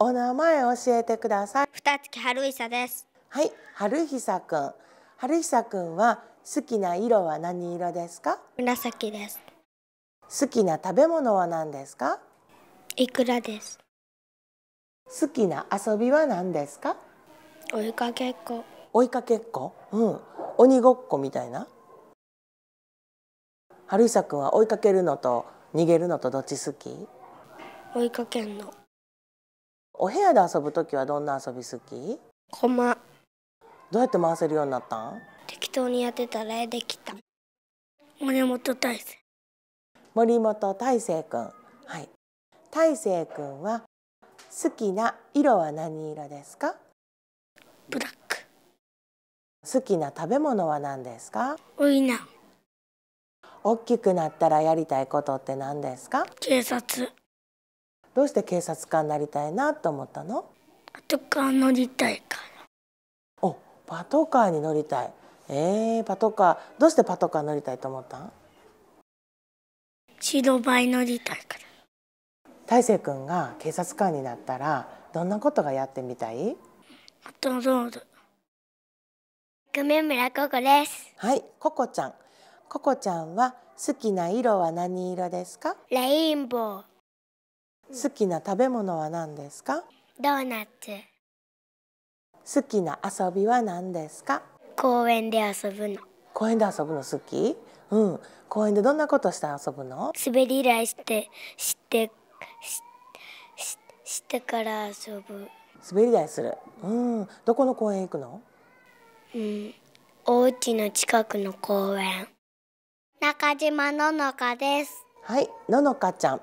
お名前教えてください。二月春久です。はい、春久くん。春久くんは好きな色は何色ですか？紫です。好きな食べ物は何ですか？いくらです。好きな遊びは何ですか？追いかけっこ。追いかけっこ？うん。鬼ごっこみたいな。春久くんは追いかけるのと逃げるのとどっち好き？追いかけんの。お部屋で遊ぶ時はどんな遊び好きコマどうやって回せるようになったん適当にやってたらできた森本大成森本大成くんはい大成くんは好きな色は何色ですかブラック好きな食べ物は何ですかウイナ大きくなったらやりたいことって何ですか警察どうして警察官になりたいなと思ったのパトカー乗りたいからおパトカーに乗りたいえー、パトカーどうしてパトカー乗りたいと思ったん白バイ乗りたいから大成君が警察官になったらどんなことがやってみたいパトロール梅村ココですはいココちゃんココちゃんは好きな色は何色ですかレインボー好きな食べ物は何ですかドーナツ好きな遊びは何ですか公園で遊ぶの公園で遊ぶの好きうん公園でどんなことして遊ぶの滑り台してしてしてから遊ぶ滑り台するうんどこの公園行くのうんお家の近くの公園中島ののかですはいののかちゃん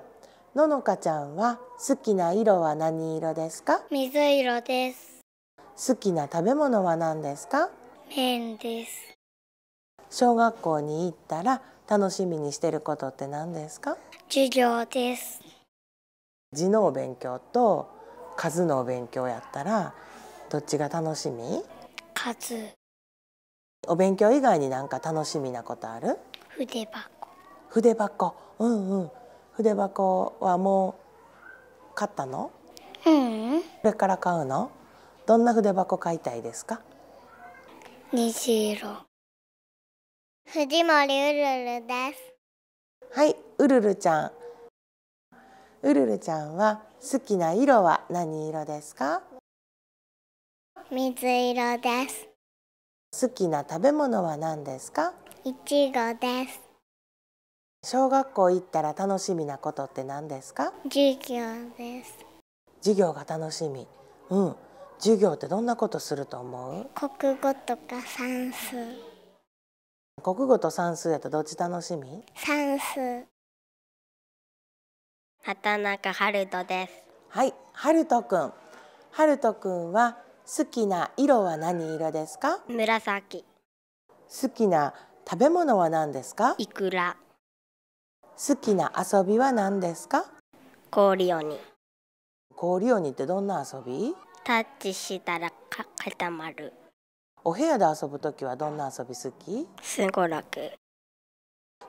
ののかちゃんは好きな色は何色ですか水色です好きな食べ物は何ですか麺です小学校に行ったら楽しみにしてることって何ですか授業です字の勉強と数の勉強やったらどっちが楽しみ数お勉強以外になんか楽しみなことある筆箱筆箱うんうん筆箱はもう買ったのうんこれから買うのどんな筆箱買いたいですか虹色藤森うるるですはいうるるちゃんうるるちゃんは好きな色は何色ですか水色です好きな食べ物は何ですかいちごです小学校行ったら楽しみなことって何ですか授業です授業が楽しみうん授業ってどんなことすると思う国語とか算数国語と算数やとどっち楽しみ算数畑中春人ですはい春人くん春人くんは好きな色は何色ですか紫好きな食べ物は何ですかいくら好きな遊びは何ですか氷鬼氷鬼ってどんな遊びタッチしたら固まるお部屋で遊ぶときはどんな遊び好きすごろく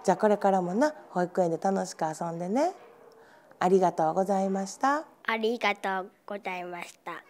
じゃあこれからもな保育園で楽しく遊んでねありがとうございましたありがとうございました